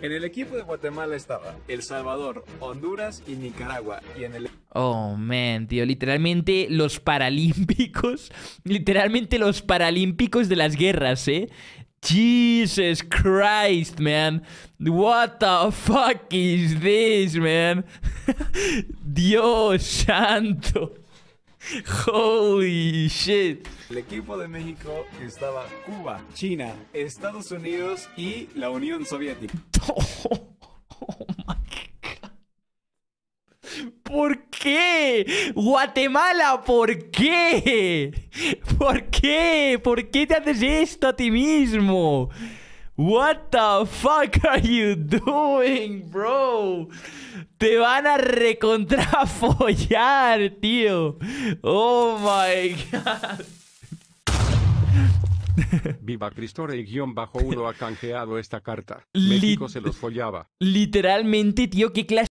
En el equipo de Guatemala estaba El Salvador, Honduras y Nicaragua. el... Oh, man, tío. Literalmente los paralímpicos. Literalmente los paralímpicos de las guerras, ¿eh? Jesus Christ, man. What the fuck is this, man? Dios santo. Holy shit. El equipo de México estaba Cuba, China, Estados Unidos y la Unión Soviética. Oh, ¿Por qué? Guatemala, ¿por qué? ¿Por qué? ¿Por qué te haces esto a ti mismo? What the fuck are you doing, bro? Te van a recontrafollar, tío. Oh my god. Viva Cristore y guión bajo uno ha canjeado esta carta. México se los follaba. Literalmente, tío, qué clase.